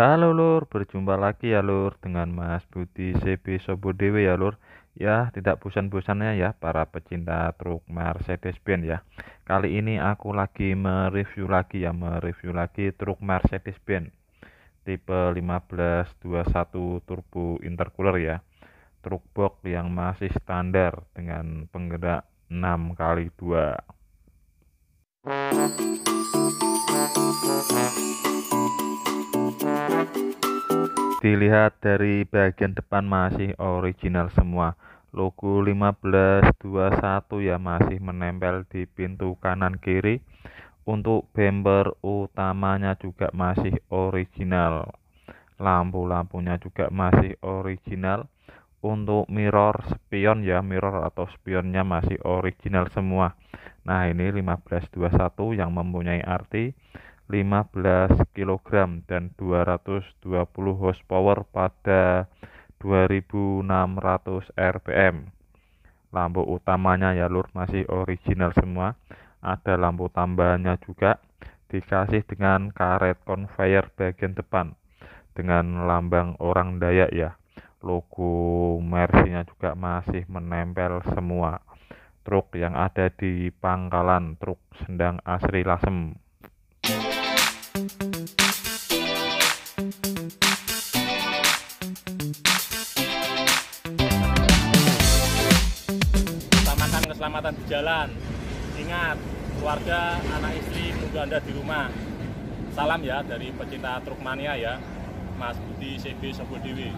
Halo Lur, berjumpa lagi ya Lur dengan Mas Budi CB Sobodewe ya Lur. Ya, tidak bosan-bosannya ya para pecinta truk Mercedes-Benz ya. Kali ini aku lagi mereview lagi ya, mereview lagi truk Mercedes-Benz tipe 1521 turbo intercooler ya. Truk box yang masih standar dengan penggerak 6 kali 2. Dilihat dari bagian depan masih original semua. Logo 1521 ya masih menempel di pintu kanan kiri. Untuk bumper utamanya juga masih original. Lampu-lampunya juga masih original. Untuk mirror spion ya, mirror atau spionnya masih original semua. Nah, ini 1521 yang mempunyai arti 15 kg dan 220 horsepower pada 2600 rpm lampu utamanya ya lur masih original semua ada lampu tambahannya juga dikasih dengan karet conveyor bagian depan dengan lambang orang Dayak ya logo mersinya juga masih menempel semua truk yang ada di pangkalan truk sendang asri lasem Utamakan keselamatan di jalan. Ingat, keluarga, anak istri, tunggu Anda di rumah. Salam ya dari pecinta truk mania ya. Mas Budi CB Sobo Dewi.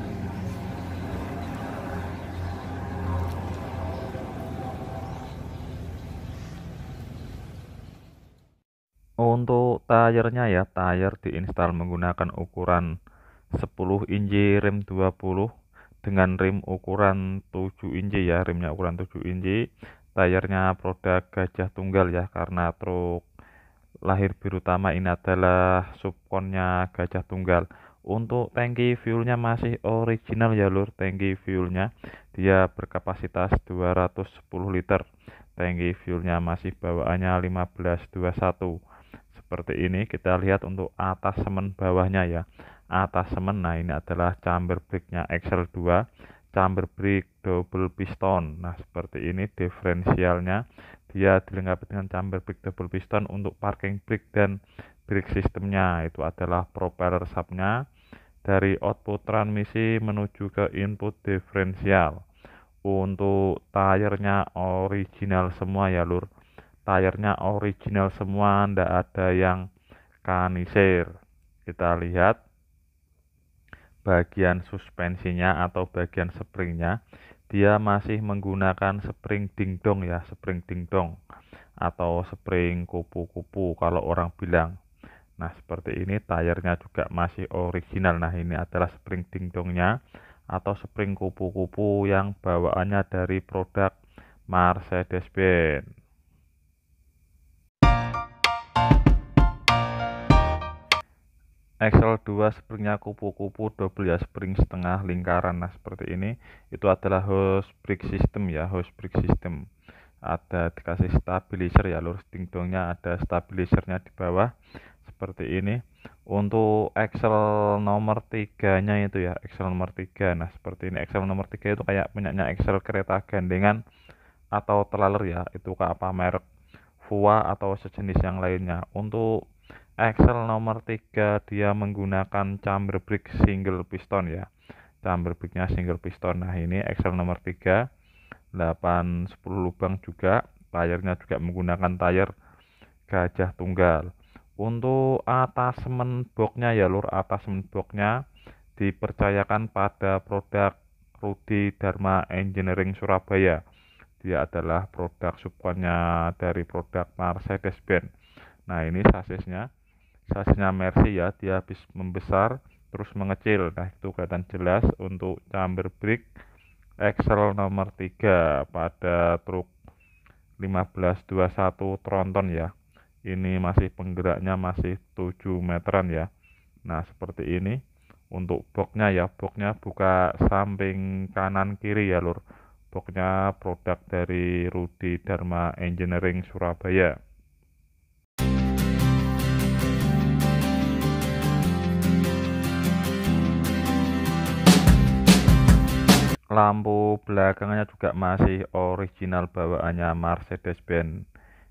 Untuk tayernya ya, tayar diinstal menggunakan ukuran 10 inci rem 20 dengan rim ukuran 7 inci ya, rimnya ukuran 7 inci. tayernya produk gajah tunggal ya karena truk lahir biru utama ini adalah subkonnya gajah tunggal. Untuk tangki fuelnya masih original ya lur, tangki fuelnya dia berkapasitas 210 liter. Tangki fuelnya masih bawaannya 1521 seperti ini kita lihat untuk atas semen bawahnya ya atas semen nah ini adalah chamber brake-nya XL2 chamber brake double piston nah seperti ini diferensialnya dia dilengkapi dengan chamber brake double piston untuk parking brake dan brake sistemnya itu adalah propeller subnya dari output transmisi menuju ke input diferensial untuk tayernya original semua ya lur tayarnya original semua ndak ada yang kanisir kita lihat bagian suspensinya atau bagian springnya dia masih menggunakan spring dingdong ya spring dingdong atau spring kupu-kupu kalau orang bilang nah seperti ini tayarnya juga masih original nah ini adalah spring dingdongnya atau spring kupu-kupu yang bawaannya dari produk Mercedes-Benz Excel 2 springnya kupu-kupu double ya spring setengah lingkaran nah seperti ini itu adalah host brick system ya host brick system ada dikasih stabilizer ya lurus dingdongnya ada stabilizernya di bawah seperti ini untuk Excel nomor tiganya itu ya Excel nomor tiga nah seperti ini Excel nomor tiga itu kayak punyanya Excel kereta gandengan atau trailer ya itu ke apa merek Fua atau sejenis yang lainnya untuk Excel nomor 3 dia menggunakan chamber brick single piston ya chamber bricknya single piston nah ini Excel nomor 3 8 10 lubang juga tayarnya juga menggunakan tayar gajah tunggal untuk atas boxnya ya lur atas boxnya dipercayakan pada produk Rudi Dharma Engineering Surabaya dia adalah produk subkonnya dari produk Mercedes-Benz nah ini sasisnya Sasnya Mercy ya dia habis membesar terus mengecil nah itu kelihatan jelas untuk chamber brake Excel nomor 3 pada truk 1521 Tronton ya ini masih penggeraknya masih 7 meteran ya nah seperti ini untuk boxnya ya boxnya buka samping kanan kiri ya lur boxnya produk dari Rudi Dharma Engineering Surabaya Lampu belakangnya juga masih original bawaannya Mercedes-Benz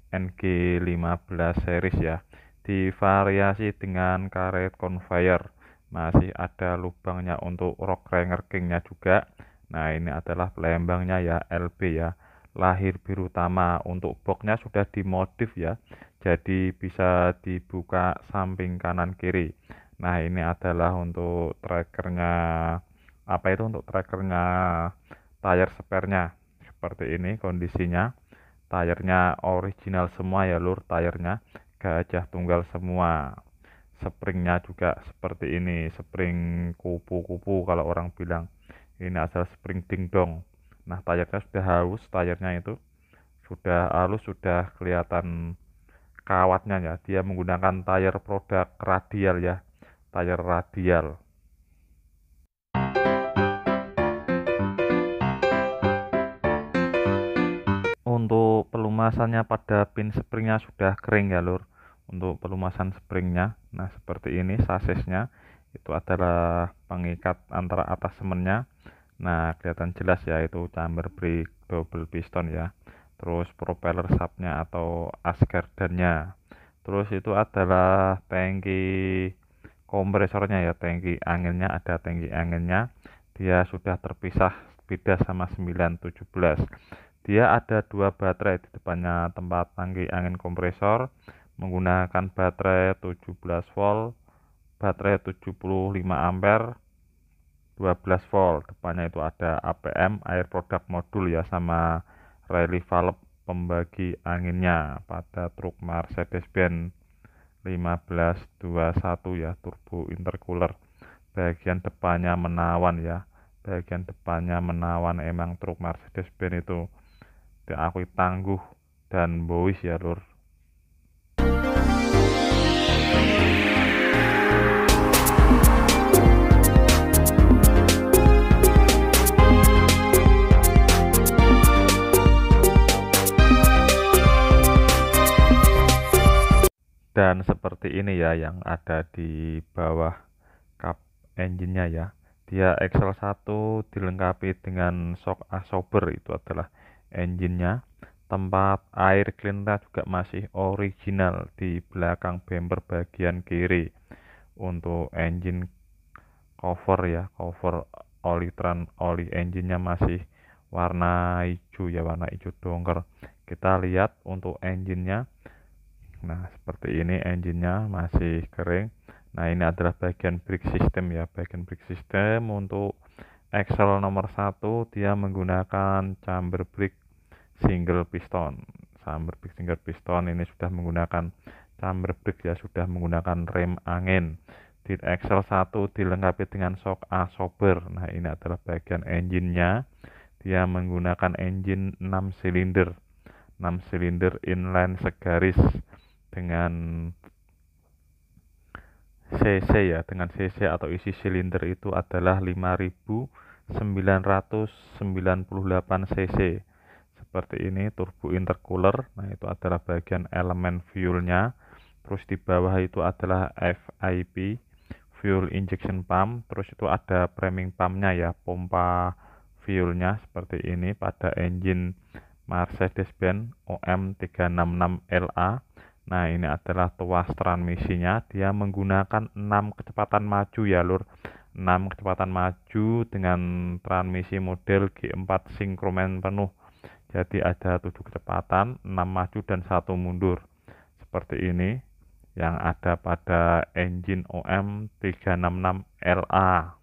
NG15 series ya. Divariasi dengan karet conveyor. Masih ada lubangnya untuk rock ranger kingnya juga. Nah, ini adalah pelembangnya ya LB ya. Lahir biru utama untuk boxnya sudah dimodif ya. Jadi bisa dibuka samping kanan kiri. Nah, ini adalah untuk trackernya apa itu untuk trackernya tayar spernya seperti ini kondisinya tayarnya original semua ya lur tayarnya gajah tunggal semua springnya juga seperti ini spring kupu-kupu kalau orang bilang ini asal spring dingdong nah tayarnya sudah halus tayarnya itu sudah halus sudah kelihatan kawatnya ya dia menggunakan tayar produk radial ya tayar radial untuk pelumasannya pada pin springnya sudah kering ya lur untuk pelumasan springnya nah seperti ini sasisnya itu adalah pengikat antara atas semennya nah kelihatan jelas ya itu chamber brake double piston ya terus propeller subnya atau gardennya terus itu adalah tangki kompresornya ya tangki anginnya ada tangki anginnya dia sudah terpisah beda sama 917 dia ada dua baterai di depannya tempat tangki angin kompresor menggunakan baterai 17 volt, baterai 75 ampere, 12 volt. Depannya itu ada APM, air produk modul ya sama rally valve pembagi anginnya pada truk Mercedes-Benz 1521 ya turbo intercooler. Bagian depannya menawan ya. Bagian depannya menawan emang truk Mercedes-Benz itu dan aku tangguh dan bois ya lur. dan seperti ini ya yang ada di bawah cup engine-nya ya dia Excel 1 dilengkapi dengan shock absorber itu adalah engine-nya tempat air cleaner juga masih original di belakang bumper bagian kiri untuk engine cover ya cover oli tran oli engine-nya masih warna hijau ya warna hijau dongker kita lihat untuk engine-nya nah seperti ini engine-nya masih kering nah ini adalah bagian brake system ya bagian brake system untuk Excel nomor satu dia menggunakan chamber brake single piston chamber brick single piston ini sudah menggunakan chamber brick ya sudah menggunakan rem angin di axle 1 dilengkapi dengan shock absorber nah ini adalah bagian engine-nya dia menggunakan engine 6 silinder 6 silinder inline segaris dengan cc ya dengan cc atau isi silinder itu adalah 5998 cc seperti ini turbo intercooler nah itu adalah bagian elemen fuelnya terus di bawah itu adalah FIP fuel injection pump terus itu ada priming pumpnya ya pompa fuelnya seperti ini pada engine Mercedes-Benz OM366LA nah ini adalah tuas transmisinya dia menggunakan 6 kecepatan maju ya lur 6 kecepatan maju dengan transmisi model G4 sinkromen penuh jadi ada tujuh kecepatan, enam maju dan satu mundur. Seperti ini yang ada pada engine OM 366LA.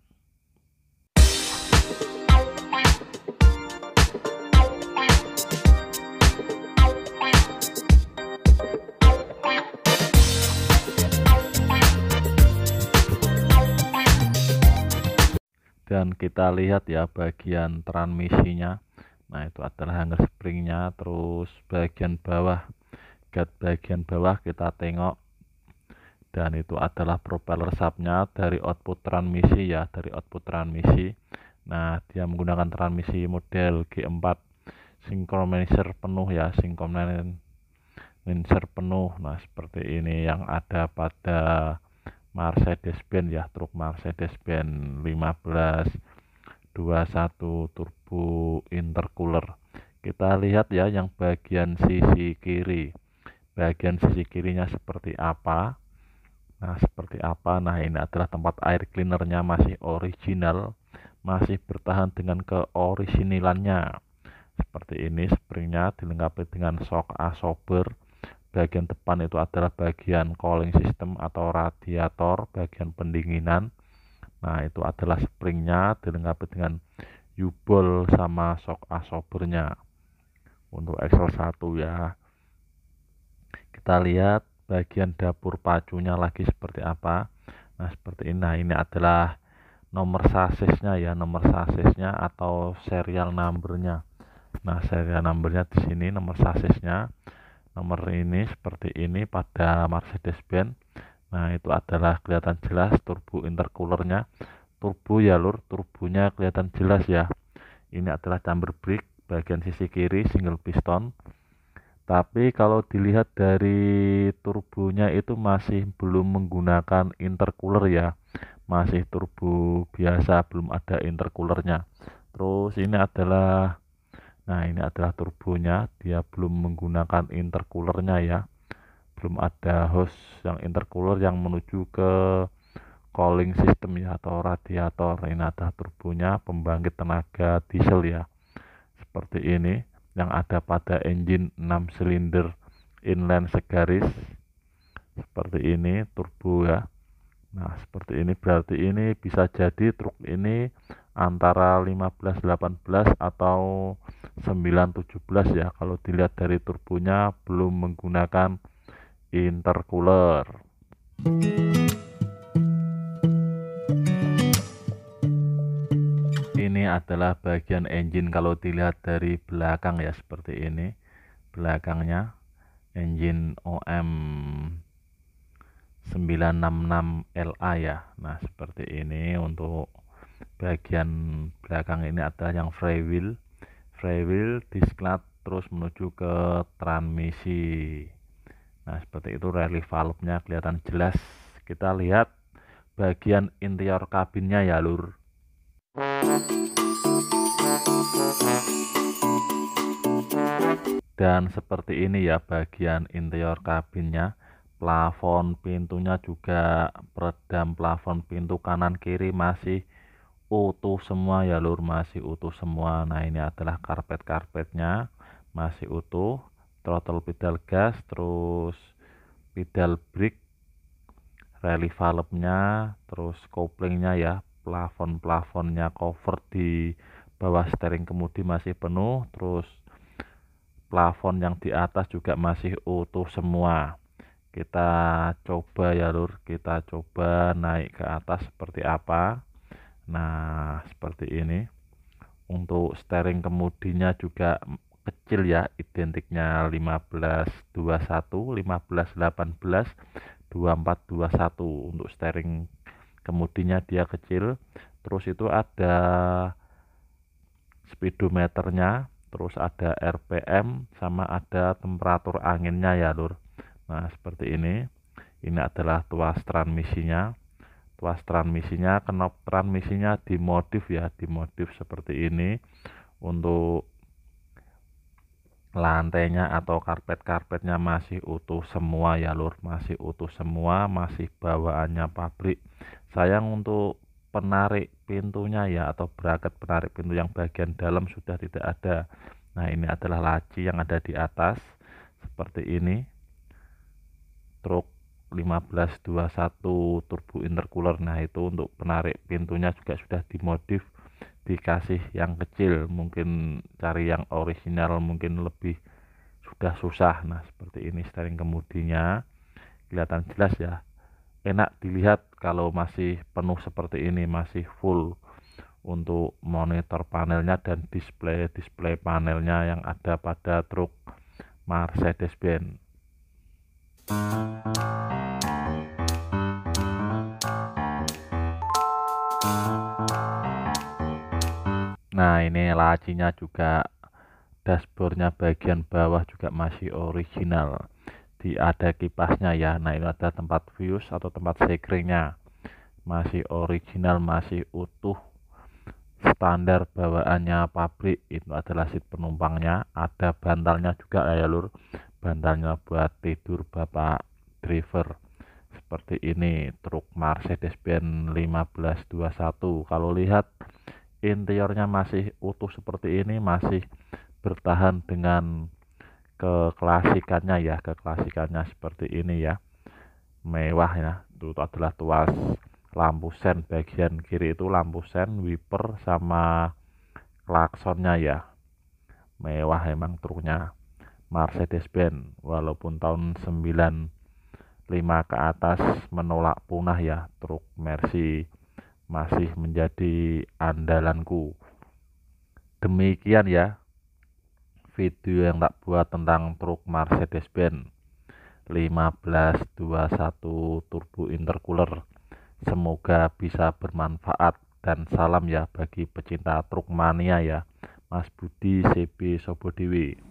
dan kita lihat ya bagian transmisinya nah itu adalah hanger springnya terus bagian bawah guard bagian bawah kita tengok dan itu adalah propeller subnya dari output transmisi ya dari output transmisi nah dia menggunakan transmisi model G4 synchronizer penuh ya synchronizer penuh nah seperti ini yang ada pada Mercedes-Benz ya truk Mercedes-Benz 15 21 turbo intercooler kita lihat ya yang bagian sisi kiri bagian sisi kirinya seperti apa nah seperti apa nah ini adalah tempat air cleanernya masih original masih bertahan dengan keorisinilannya seperti ini springnya dilengkapi dengan shock absorber bagian depan itu adalah bagian cooling system atau radiator bagian pendinginan Nah, itu adalah springnya dilengkapi dengan U-ball sama shock absorbernya. Untuk Excel 1 ya. Kita lihat bagian dapur pacunya lagi seperti apa. Nah, seperti ini. Nah, ini adalah nomor sasisnya ya, nomor sasisnya atau serial numbernya. Nah, serial numbernya di sini nomor sasisnya. Nomor ini seperti ini pada Mercedes-Benz Nah, itu adalah kelihatan jelas turbo intercoolernya. Turbo ya lur, turbonya kelihatan jelas ya. Ini adalah chamber brake bagian sisi kiri single piston. Tapi kalau dilihat dari turbonya itu masih belum menggunakan intercooler ya. Masih turbo biasa, belum ada intercoolernya. Terus ini adalah Nah, ini adalah turbonya, dia belum menggunakan intercoolernya ya belum ada host yang intercooler yang menuju ke cooling system ya atau radiator ini ada turbonya pembangkit tenaga diesel ya seperti ini yang ada pada engine 6 silinder inline segaris seperti ini turbo ya nah seperti ini berarti ini bisa jadi truk ini antara 15 18 atau 9 17 ya kalau dilihat dari turbonya belum menggunakan intercooler. Ini adalah bagian engine kalau dilihat dari belakang ya seperti ini. Belakangnya engine OM 966LA ya. Nah, seperti ini untuk bagian belakang ini adalah yang freewheel, freewheel disklat terus menuju ke transmisi nah seperti itu relief valve-nya kelihatan jelas kita lihat bagian interior kabinnya ya lur dan seperti ini ya bagian interior kabinnya plafon pintunya juga peredam plafon pintu kanan kiri masih utuh semua ya lur masih utuh semua nah ini adalah karpet-karpetnya masih utuh throttle pedal gas terus pedal brake rally valve-nya terus koplingnya ya plafon-plafonnya cover di bawah steering kemudi masih penuh terus plafon yang di atas juga masih utuh semua kita coba ya lur kita coba naik ke atas seperti apa nah seperti ini untuk steering kemudinya juga kecil ya identiknya 1521 1518 2421 untuk steering kemudinya dia kecil terus itu ada speedometernya terus ada RPM sama ada temperatur anginnya ya lur nah seperti ini ini adalah tuas transmisinya tuas transmisinya kenop transmisinya dimodif ya dimodif seperti ini untuk lantainya atau karpet-karpetnya masih utuh semua ya lur masih utuh semua masih bawaannya pabrik sayang untuk penarik pintunya ya atau bracket penarik pintu yang bagian dalam sudah tidak ada nah ini adalah laci yang ada di atas seperti ini truk 1521 turbo intercooler nah itu untuk penarik pintunya juga sudah dimodif dikasih yang kecil mungkin cari yang original mungkin lebih sudah susah nah seperti ini steering kemudinya kelihatan jelas ya enak dilihat kalau masih penuh seperti ini masih full untuk monitor panelnya dan display display panelnya yang ada pada truk Mercedes-Benz. Nah, ini lacinya juga dashboardnya bagian bawah juga masih original. Di ada kipasnya ya. Nah, ini ada tempat fuse atau tempat sekringnya. Masih original, masih utuh. Standar bawaannya pabrik itu adalah seat penumpangnya, ada bantalnya juga ya Lur. Bantalnya buat tidur Bapak driver seperti ini truk Mercedes-Benz 1521 kalau lihat interiornya masih utuh seperti ini masih bertahan dengan keklasikannya ya keklasikannya seperti ini ya mewah ya itu adalah tuas lampu sen bagian kiri itu lampu sen wiper sama klaksonnya ya mewah emang truknya Mercedes Benz walaupun tahun 95 ke atas menolak punah ya truk Mercy masih menjadi andalanku. Demikian ya video yang tak buat tentang truk Mercedes-Benz 1521 turbo intercooler. Semoga bisa bermanfaat dan salam ya bagi pecinta truk mania ya. Mas Budi CB Sobodewi.